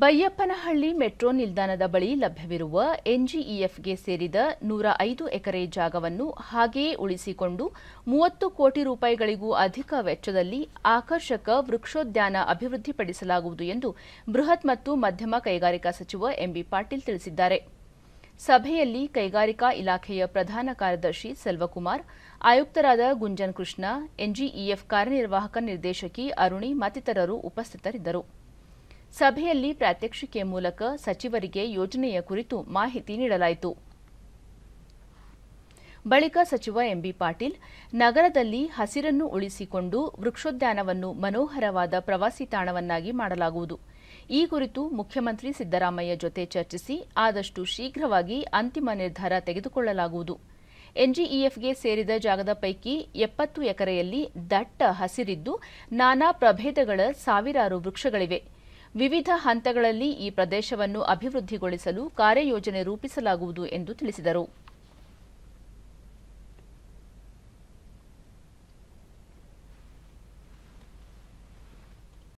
Baiyappanahalli metro ನಿಲ್ದಾಣದ ಬಳಿ ಲಭ್ಯವಿರುವ ಎನ್ಜಿಇಎಫ್ಗೆ ಸೇರಿದ ನೂರ ಐದು ಎಕರೆ ಜಾಗವನ್ನು ಹಾಗೆಯೇ ಉಳಿಸಿಕೊಂಡು ಮೂವತ್ತು ಕೋಟಿ ರೂಪಾಯಿಗಳಿಗೂ ಅಧಿಕ ವೆಚ್ಚದಲ್ಲಿ ಆಕರ್ಷಕ ವೃಕ್ಷೋದ್ಯಾನ ಅಭಿವೃದ್ಧಿಪಡಿಸಲಾಗುವುದು ಎಂದು ಬೃಹತ್ ಮತ್ತು ಮಧ್ಯಮ ಕೈಗಾರಿಕಾ ಸಚಿವ ಎಂಬಿ ಪಾಟೀಲ್ ತಿಳಿಸಿದ್ದಾರೆ ಸಭೆಯಲ್ಲಿ ಕೈಗಾರಿಕಾ ಇಲಾಖೆಯ ಪ್ರಧಾನ ಕಾರ್ಯದರ್ಶಿ ಸೆಲ್ವಕುಮಾರ್ ಆಯುಕ್ತರಾದ ಗುಂಜನ್ ಕೃಷ್ಣ ಎನ್ಜಿಇಎಫ್ ಕಾರ್ಯನಿರ್ವಾಹಕ ನಿರ್ದೇಶಕಿ ಅರುಣಿ ಮತ್ತಿತರರು ಉಪಸ್ಥಿತರಿದ್ದರು ಸಭೆಯಲ್ಲಿ ಪ್ರಾತ್ಯಕ್ಷಿಕೆ ಮೂಲಕ ಸಚಿವರಿಗೆ ಯೋಜನೆಯ ಕುರಿತು ಮಾಹಿತಿ ನೀಡಲಾಯಿತು ಬಳಿಕ ಸಚಿವ ಎಂಬಿ ಪಾಟೀಲ್ ನಗರದಲ್ಲಿ ಹಸಿರನ್ನು ಉಳಿಸಿಕೊಂಡು ವೃಕ್ಷೋದ್ಯಾನವನ್ನು ಮನೋಹರವಾದ ಪ್ರವಾಸಿ ತಾಣವನ್ನಾಗಿ ಮಾಡಲಾಗುವುದು ಈ ಕುರಿತು ಮುಖ್ಯಮಂತ್ರಿ ಸಿದ್ದರಾಮಯ್ಯ ಜೊತೆ ಚರ್ಚಿಸಿ ಆದಷ್ಟು ಶೀಘ್ರವಾಗಿ ಅಂತಿಮ ನಿರ್ಧಾರ ತೆಗೆದುಕೊಳ್ಳಲಾಗುವುದು ಎನ್ಜಿಇಎಫ್ಗೆ ಸೇರಿದ ಜಾಗದ ಪೈಕಿ ಎಪ್ಪತ್ತು ಎಕರೆಯಲ್ಲಿ ದಟ್ಟ ಹಸಿರಿದ್ದು ನಾನಾ ಪ್ರಭೇದಗಳ ಸಾವಿರಾರು ವೃಕ್ಷಗಳಿವೆ ವಿವಿಧ ಹಂತಗಳಲ್ಲಿ ಈ ಪ್ರದೇಶವನ್ನು ಅಭಿವೃದ್ಧಿಗೊಳಿಸಲು ಕಾರ್ಯಯೋಜನೆ ರೂಪಿಸಲಾಗುವುದು ಎಂದು ತಿಳಿಸಿದರು